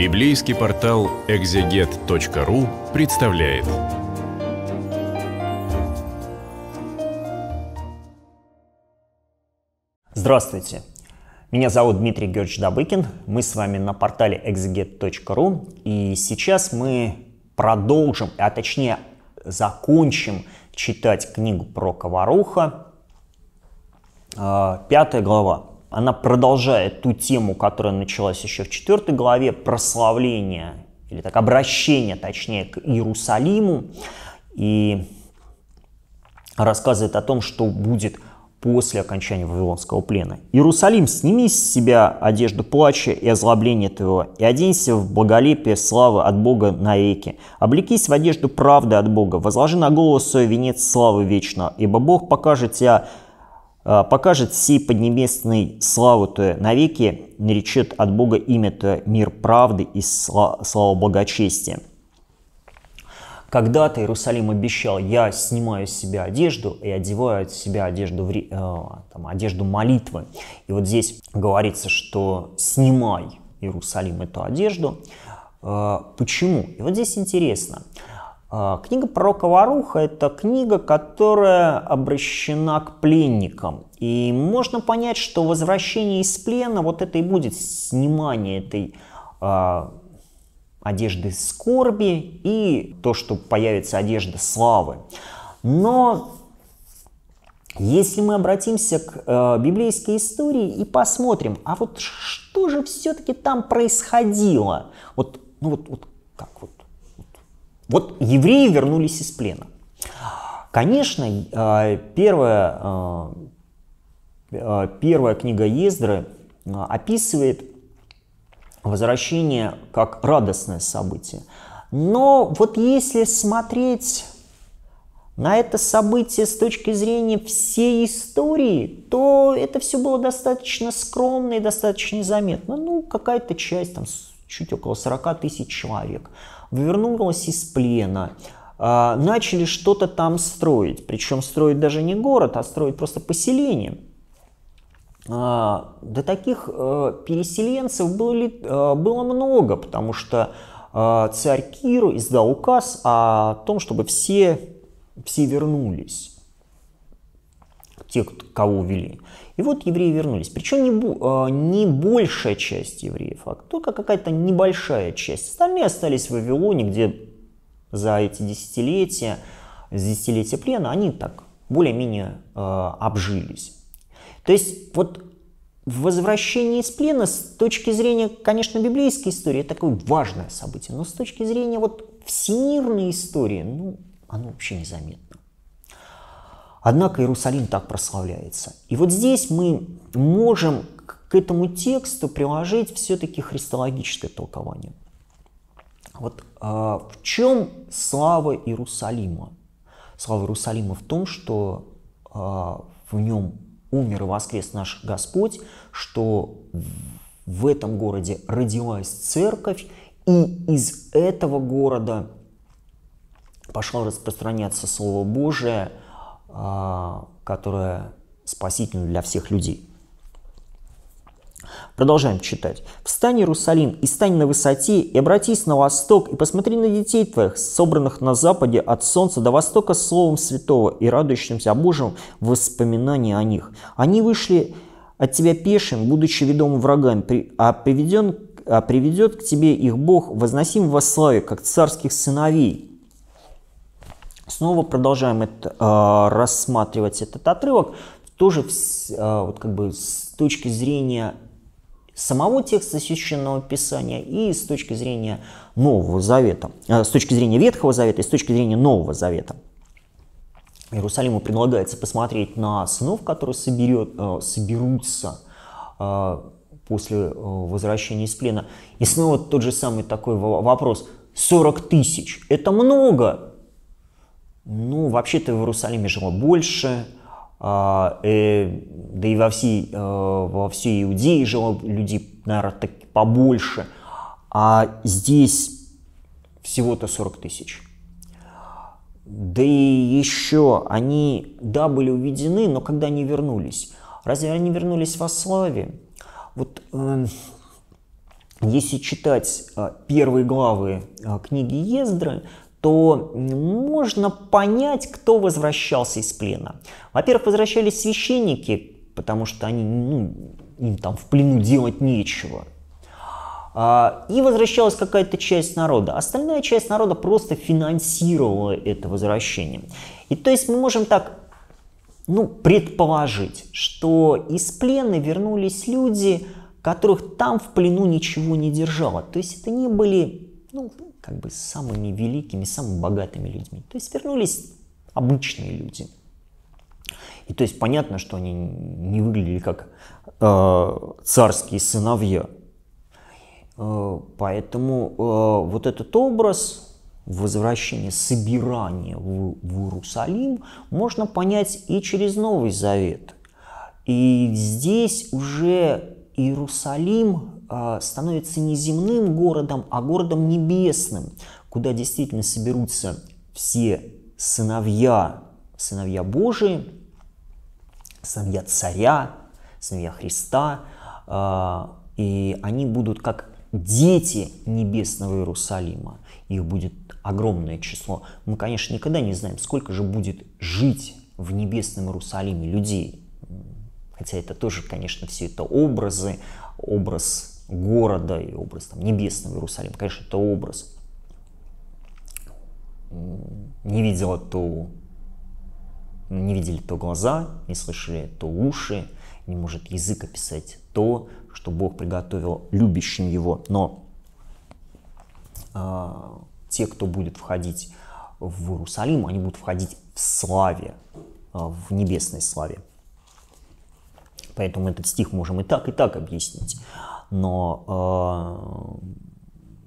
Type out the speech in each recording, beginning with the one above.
Библейский портал экзегет.ру представляет. Здравствуйте! Меня зовут Дмитрий Георгиевич Добыкин. Мы с вами на портале exeget.ru. И сейчас мы продолжим, а точнее закончим читать книгу про Коваруха. А, пятая глава она продолжает ту тему, которая началась еще в четвертой главе, прославление, или так, обращение, точнее, к Иерусалиму, и рассказывает о том, что будет после окончания Вавилонского плена. «Иерусалим, сними с себя одежду плача и озлобления твоего, и оденься в благолепие славы от Бога на навеки. Облекись в одежду правды от Бога, возложи на голову свой венец славы вечного, ибо Бог покажет тебя а, покажет сей поднебесной славу то навеки, наречет от Бога имя то мир правды и слава благочестия. Когда-то Иерусалим обещал, я снимаю с себя одежду и одеваю от себя одежду, в, э, а, там, одежду молитвы. И вот здесь говорится, что снимай Иерусалим эту одежду. Э, почему? И вот здесь интересно. А, книга пророка Варуха – это книга, которая обращена к пленникам. И можно понять, что возвращение из плена, вот это и будет снимание этой а, одежды скорби и то, что появится одежда славы. Но если мы обратимся к э, библейской истории и посмотрим, а вот что же все-таки там происходило? Вот, ну вот, вот как вот вот евреи вернулись из плена. Конечно, а, первая, а, а, первая книга Ездры описывает возвращение как радостное событие. Но вот если смотреть на это событие с точки зрения всей истории, то это все было достаточно скромно и достаточно незаметно. Ну, какая-то часть, там, чуть около 40 тысяч человек – Вернулась из плена, а, начали что-то там строить. Причем строить даже не город, а строить просто поселение. А, до таких э, переселенцев было, э, было много, потому что э, царь Кир издал указ о том, чтобы все, все вернулись, те, кого увели. И вот евреи вернулись. Причем не, а, не большая часть евреев, а только какая-то небольшая часть. Остальные остались в Вавилоне, где за эти десятилетия, с десятилетия плена, они так более-менее э, обжились. То есть вот возвращение из плена с точки зрения, конечно, библейской истории, это такое важное событие, но с точки зрения вот всемирной истории, ну, оно вообще незаметно. Однако Иерусалим так прославляется. И вот здесь мы можем к этому тексту приложить все-таки христологическое толкование. Вот э, в чем слава Иерусалима? Слава Иерусалима в том, что э, в нем умер и воскрес наш Господь, что в этом городе родилась церковь, и из этого города пошло распространяться Слово Божие – а, которая спасительна для всех людей. Продолжаем читать. «Встань, Иерусалим, и стань на высоте, и обратись на восток, и посмотри на детей твоих, собранных на западе от солнца до востока словом святого и радующимся Божьим воспоминании о них. Они вышли от тебя пешим, будучи ведомым врагами, а приведен а приведет к тебе их Бог, возносим во славе, как царских сыновей, снова продолжаем это, а, рассматривать этот отрывок тоже а, вот как бы с точки зрения самого текста священного писания и с точки зрения Нового Завета, а, с точки зрения Ветхого Завета и с точки зрения Нового Завета. Иерусалиму предлагается посмотреть на сынов, которые соберет, соберутся после возвращения из плена. И снова тот же самый такой вопрос. 40 тысяч – это много, ну, вообще-то в Иерусалиме жило больше, а, э, да и во всей, э, во всей Иудее жило людей, наверное, так побольше. А здесь всего-то 40 тысяч. Да и еще они, да, были уведены, но когда они вернулись? Разве они вернулись во славе? Вот э, если читать э, первые главы э, книги Ездры, то можно понять, кто возвращался из плена. Во-первых, возвращались священники, потому что они, ну, им там в плену делать нечего. А, и возвращалась какая-то часть народа. Остальная часть народа просто финансировала это возвращение. И то есть мы можем так ну, предположить, что из плена вернулись люди, которых там в плену ничего не держало. То есть это не были ну, как бы самыми великими, самыми богатыми людьми. То есть вернулись обычные люди. И то есть понятно, что они не выглядели как э, царские сыновья. Э, поэтому э, вот этот образ возвращения, собирания в, в Иерусалим можно понять и через Новый Завет. И здесь уже Иерусалим а, становится не земным городом, а городом небесным, куда действительно соберутся все сыновья, сыновья Божии, сыновья Царя, сыновья Христа, а, и они будут как дети небесного Иерусалима. Их будет огромное число. Мы, конечно, никогда не знаем, сколько же будет жить в небесном Иерусалиме людей. Хотя это тоже, конечно, все это образы, образ города и образ там, небесного Иерусалима. Конечно, это образ. Не видела то, не видели то глаза, не слышали то уши, не может язык описать то, что Бог приготовил любящим его. Но э, те, кто будет входить в Иерусалим, они будут входить в славе, а, в небесной славе. Поэтому этот стих можем и так, и так объяснить. Но э,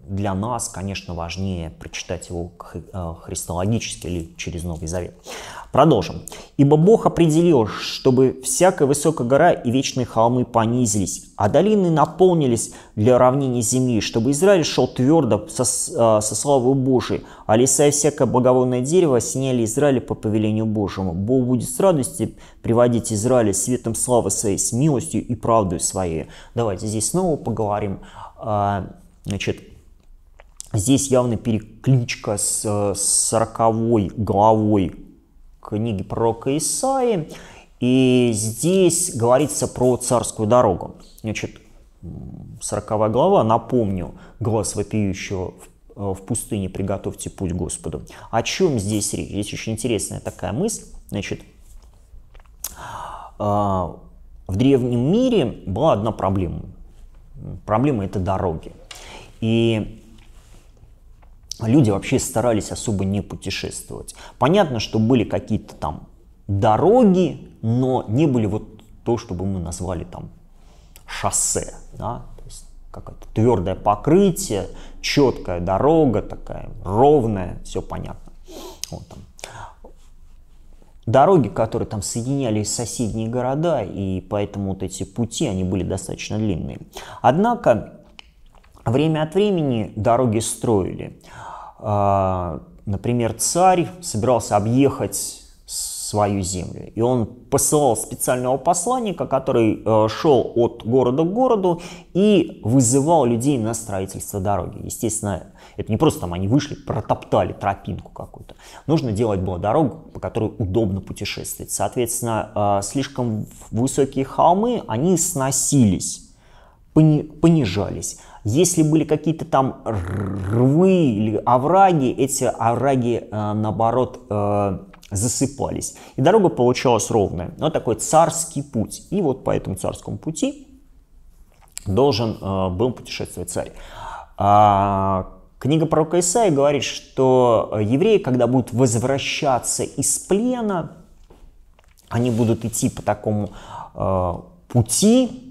для нас, конечно, важнее прочитать его э, христологически или через Новый Завет. Продолжим. «Ибо Бог определил, чтобы всякая высокая гора и вечные холмы понизились, а долины наполнились для равнения земли, чтобы Израиль шел твердо со, э, со славой Божией, а леса и всякое благовонное дерево сняли Израиля по повелению Божьему. Бог будет с радостью приводить Израиля светом славы своей, с милостью и правдой своей». Давайте здесь снова поговорим. Э, значит, Здесь явно перекличка с э, сороковой главой книги пророка Исаи. И здесь говорится про царскую дорогу. Значит, 40 глава, напомню, глаз вопиющего в, э, в пустыне приготовьте путь Господу. О чем здесь речь? Здесь очень интересная такая мысль. Значит, а, в древнем мире была одна проблема. Проблема – это дороги. И люди вообще старались особо не путешествовать. Понятно, что были какие-то там дороги, но не были вот то, чтобы мы назвали там шоссе, да, то есть какое-то твердое покрытие, четкая дорога такая, ровная, все понятно. Вот там. Дороги, которые там соединяли соседние города, и поэтому вот эти пути, они были достаточно длинные. Однако Время от времени дороги строили. А, например, царь собирался объехать свою землю. И он посылал специального посланника, который э, шел от города к городу и вызывал людей на строительство дороги. Естественно, это не просто там они вышли, протоптали тропинку какую-то. Нужно делать было дорогу, по которой удобно путешествовать. Соответственно, э, слишком высокие холмы, они сносились, понижались. Если были какие-то там рвы или овраги, эти овраги, э, наоборот, э, засыпались. И дорога получалась ровная. Но такой царский путь. И вот по этому царскому пути должен э, был путешествовать царь. А, книга пророка Исаи говорит, что евреи, когда будут возвращаться из плена, они будут идти по такому пути,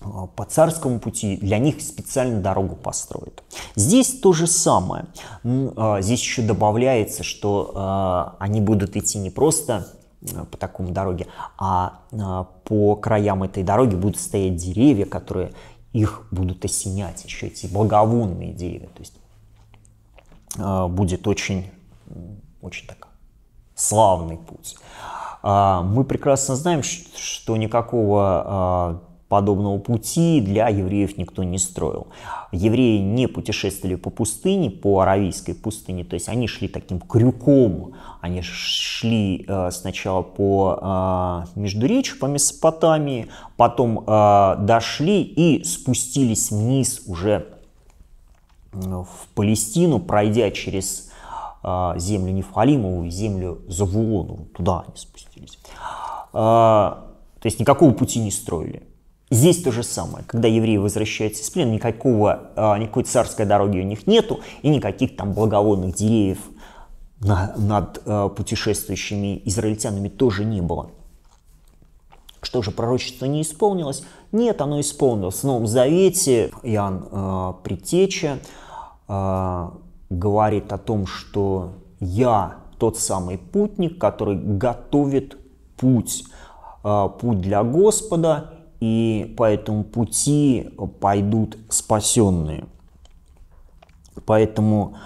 Э, по царскому пути для них специально дорогу построят. Здесь то же самое. Э, здесь еще добавляется, что э, они будут идти не просто по такому дороге, а по краям этой дороги будут стоять деревья, которые их будут осенять, еще эти благовонные деревья. То есть будет очень, очень так славный путь. А, мы прекрасно знаем, что никакого Подобного пути для евреев никто не строил. Евреи не путешествовали по пустыне, по аравийской пустыне, то есть они шли таким крюком, они шли э, сначала по э, Междуречью, по Месопотамии, потом э, дошли и спустились вниз уже в Палестину, пройдя через э, землю Нефалимову землю Завулону, туда они спустились. Э, то есть никакого пути не строили. Здесь то же самое. Когда евреи возвращаются из плена, никакого, а, никакой царской дороги у них нету и никаких там благовонных деревьев над а, путешествующими израильтянами тоже не было. Что же, пророчество не исполнилось? Нет, оно исполнилось. В Новом Завете Иоанн э, а, Притеча э, говорит о том, что «я тот самый путник, который готовит путь, э, путь для Господа, и по этому пути пойдут спасенные. Поэтому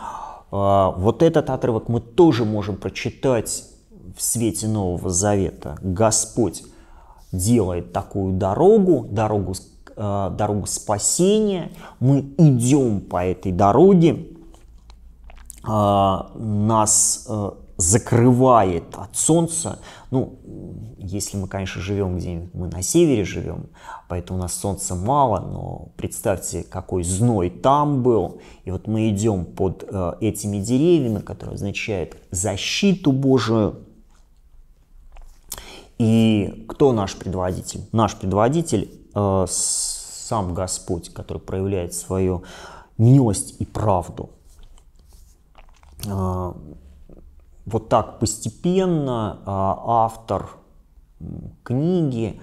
э, вот этот отрывок мы тоже можем прочитать в свете Нового Завета. Господь делает такую дорогу, дорогу, э, дорогу спасения. Мы идем по этой дороге. А, э, нас закрывает от солнца. Ну, если мы, конечно, живем где-нибудь, мы на севере живем, поэтому у нас солнца мало, но представьте, какой зной там был. И вот мы идем под э, этими деревьями, которые означают защиту Божию. И кто наш предводитель? Наш предводитель э, сам Господь, который проявляет свою милость и правду э, вот так постепенно а, автор книги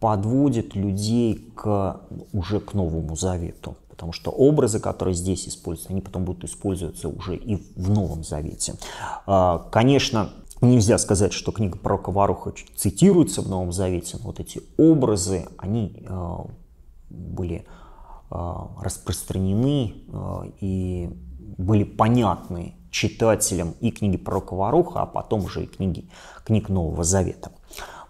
подводит людей к, уже к Новому Завету. Потому что образы, которые здесь используются, они потом будут использоваться уже и в Новом Завете. А, конечно, нельзя сказать, что книга про Коваруха цитируется в Новом Завете, но вот эти образы, они а, были распространены и были понятны читателям и книги про Коваруха, а потом уже и книги, книг Нового Завета.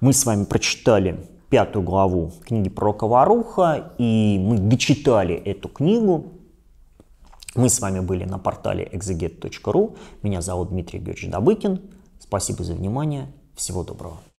Мы с вами прочитали пятую главу книги про Коваруха, и мы дочитали эту книгу. Мы с вами были на портале exeget.ru. Меня зовут Дмитрий Георгиевич Добыкин. Спасибо за внимание. Всего доброго.